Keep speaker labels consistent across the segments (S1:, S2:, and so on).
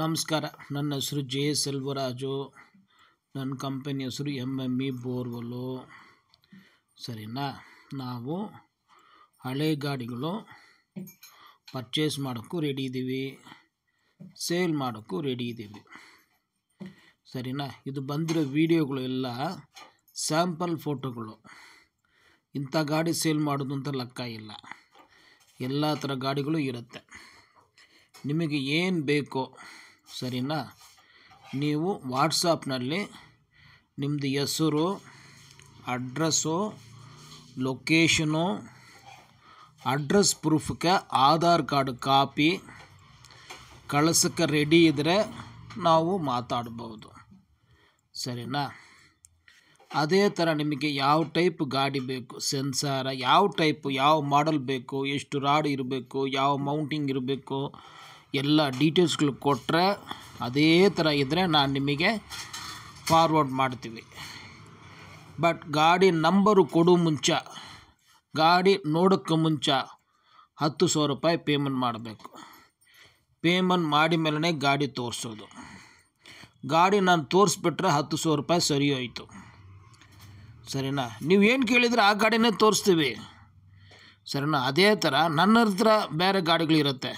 S1: ನಮಸ್ಕಾರ ನನ್ನ ಹೆಸರು ಜೆ ಸೆಲ್ವರಾಜು ನನ್ನ ಕಂಪನಿ ಹೆಸರು ಎಮ್ ಎಮ್ ಇ ಬೋರ್ವಲು ಸರಿನಾ ನಾವು ಹಳೆ ಗಾಡಿಗಳು ಪರ್ಚೇಸ್ ಮಾಡೋಕ್ಕೂ ರೆಡಿ ಇದ್ದೀವಿ ಸೇಲ್ ಮಾಡೋಕ್ಕೂ ರೆಡಿ ಇದ್ದೀವಿ ಸರಿನಾ ಇದು ಬಂದಿರೋ ವೀಡಿಯೋಗಳು ಎಲ್ಲ ಸ್ಯಾಂಪಲ್ ಫೋಟೋಗಳು ಇಂಥ ಗಾಡಿ ಸೇಲ್ ಮಾಡೋದು ಅಂತ ಲೆಕ್ಕ ಇಲ್ಲ ಎಲ್ಲ ಥರ ಗಾಡಿಗಳು ಇರುತ್ತೆ ನಿಮಗೆ ಏನು ಬೇಕೋ ಸರಿನಾ ನೀವು ವಾಟ್ಸಪ್ನಲ್ಲಿ ನಿಮ್ಮದು ಹೆಸರು ಅಡ್ರೆಸ್ಸು ಲೊಕೇಶನು ಅಡ್ರೆಸ್ ಪ್ರೂಫ್ಗೆ ಆಧಾರ್ ಕಾರ್ಡ್ ಕಾಪಿ ಕಳ್ಸೋಕ್ಕೆ ರೆಡಿ ಇದ್ದರೆ ನಾವು ಮಾತಾಡ್ಬೋದು ಸರಿನಾ ಅದೇ ಥರ ನಿಮಗೆ ಯಾವ ಟೈಪ್ ಗಾಡಿ ಬೇಕು ಸೆನ್ಸಾರ ಯಾವ ಟೈಪ್ ಯಾವ ಮಾಡಲ್ ಬೇಕು ಎಷ್ಟು ರಾಡ್ ಇರಬೇಕು ಯಾವ ಮೌಂಟಿಂಗ್ ಇರಬೇಕು ಎಲ್ಲ ಡೀಟೇಲ್ಸ್ಗಳು ಕೊಟ್ಟರೆ ಅದೇ ಥರ ಇದ್ದರೆ ನಾನು ನಿಮಗೆ ಫಾರ್ವರ್ಡ್ ಮಾಡ್ತೀವಿ ಬಟ್ ಗಾಡಿ ನಂಬರು ಕೊಡೋ ಮುಂಚ ಗಾಡಿ ನೋಡೋಕ್ಕೆ ಮುಂಚ ಹತ್ತು ಸಾವಿರ ರೂಪಾಯಿ ಪೇಮೆಂಟ್ ಮಾಡಬೇಕು ಪೇಮೆಂಟ್ ಮಾಡಿ ಮೇಲೆ ಗಾಡಿ ತೋರಿಸೋದು ಗಾಡಿ ನಾನು ತೋರಿಸ್ಬಿಟ್ರೆ ಹತ್ತು ಸಾವಿರ ರೂಪಾಯಿ ಸರಿ ಹೋಯಿತು ಸರಿನಾ ನೀವು ಏನು ಕೇಳಿದರೆ ಆ ಗಾಡಿನೇ ತೋರಿಸ್ತೀವಿ ಸರಿನಾ ಅದೇ ಥರ ನನ್ನ ಹತ್ರ ಬೇರೆ ಗಾಡಿಗಳಿರುತ್ತೆ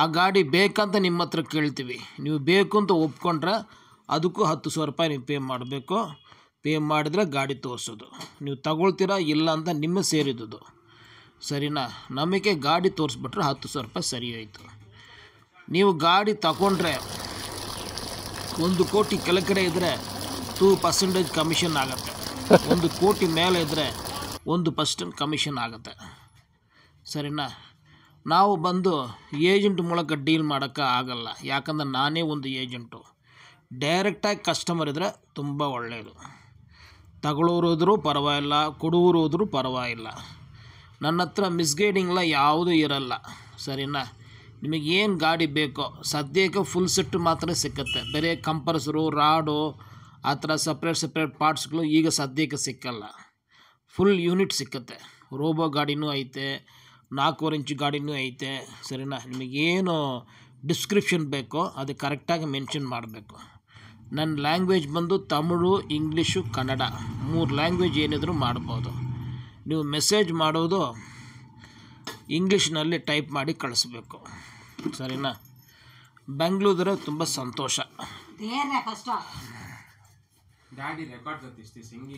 S1: ಆ ಗಾಡಿ ಬೇಕಂತ ನಿಮ್ಮ ಹತ್ರ ಕೇಳ್ತೀವಿ ನೀವು ಬೇಕು ಅಂತ ಒಪ್ಕೊಂಡ್ರೆ ಅದಕ್ಕೂ ಹತ್ತು ಸಾವಿರ ರೂಪಾಯಿ ನೀವು ಪೇ ಮಾಡಬೇಕು ಪೇ ಮಾಡಿದರೆ ಗಾಡಿ ತೋರಿಸೋದು ನೀವು ತಗೊಳ್ತೀರಾ ಇಲ್ಲ ಅಂತ ನಿಮ್ಮ ಸೇರಿದ್ದು ಸರಿನಾ ನಮಗೆ ಗಾಡಿ ತೋರಿಸ್ಬಿಟ್ರೆ ಹತ್ತು ಸಾವಿರ ರೂಪಾಯಿ ಸರಿ ಆಯಿತು ನೀವು ಗಾಡಿ ತಗೊಂಡ್ರೆ ಒಂದು ಕೋಟಿ ಕೆಳಗಡೆ ಇದ್ದರೆ ಟೂ ಪರ್ಸೆಂಟೇಜ್ ಕಮಿಷನ್ ಆಗುತ್ತೆ ಒಂದು ಕೋಟಿ ಮೇಲೆ ಇದ್ದರೆ ಒಂದು ಪರ್ಸೆಂಟ್ ಕಮಿಷನ್ ಆಗುತ್ತೆ ಸರಿನಾ ನಾವು ಬಂದು ಏಜೆಂಟ್ ಮೂಲಕ ಡೀಲ್ ಮಾಡೋಕ್ಕೆ ಆಗಲ್ಲ ಯಾಕಂದ್ರೆ ನಾನೇ ಒಂದು ಏಜೆಂಟು ಡೈರೆಕ್ಟಾಗಿ ಕಸ್ಟಮರ್ ಇದ್ದರೆ ತುಂಬ ಒಳ್ಳೆಯದು ತಗೊಳ್ಳೋರು ಹೋದರೂ ಪರವಾಗಿಲ್ಲ ಕೊಡುವರು ಹೋದರೂ ಪರವಾಗಿಲ್ಲ ನನ್ನ ಹತ್ರ ಮಿಸ್ಗೈಡಿಂಗ್ಲ ಯಾವುದೂ ಇರಲ್ಲ ಸರಿನಾ ನಿಮಗೆ ಏನು ಗಾಡಿ ಬೇಕೋ ಸದ್ಯಕ್ಕೆ ಫುಲ್ ಸೆಟ್ ಮಾತ್ರ ಸಿಕ್ಕತ್ತೆ ಬೇರೆ ಕಂಪರ್ಸರು ರಾಡು ಆ ಥರ ಸಪ್ರೇಟ್ ಸಪ್ರೇಟ್ ಪಾರ್ಟ್ಸ್ಗಳು ಈಗ ಸದ್ಯಕ್ಕೆ ಸಿಕ್ಕಲ್ಲ ಫುಲ್ ಯೂನಿಟ್ ಸಿಕ್ಕತ್ತೆ ರೋಬೋ ಗಾಡಿನೂ ಐತೆ ನಾಲ್ಕೂವರೆ ಇಂಚು ಗಾಡಿನೂ ಐತೆ ಸರಿನಾ ನಿಮಗೇನು ಡಿಸ್ಕ್ರಿಪ್ಷನ್ ಬೇಕೋ ಅದು ಕರೆಕ್ಟಾಗಿ ಮೆನ್ಷನ್ ಮಾಡಬೇಕು ನನ್ನ ಲ್ಯಾಂಗ್ವೇಜ್ ಬಂದು ತಮಿಳು ಇಂಗ್ಲೀಷು ಕನ್ನಡ ಮೂರು ಲ್ಯಾಂಗ್ವೇಜ್ ಏನಿದ್ರು ಮಾಡ್ಬೋದು ನೀವು ಮೆಸೇಜ್ ಮಾಡೋದು ಇಂಗ್ಲೀಷ್ನಲ್ಲಿ ಟೈಪ್ ಮಾಡಿ ಕಳಿಸ್ಬೇಕು ಸರಿನಾ ಬೆಂಗಳೂರು ತುಂಬ ಸಂತೋಷ ಗಾಡಿ ರೆಕಾರ್ಡ್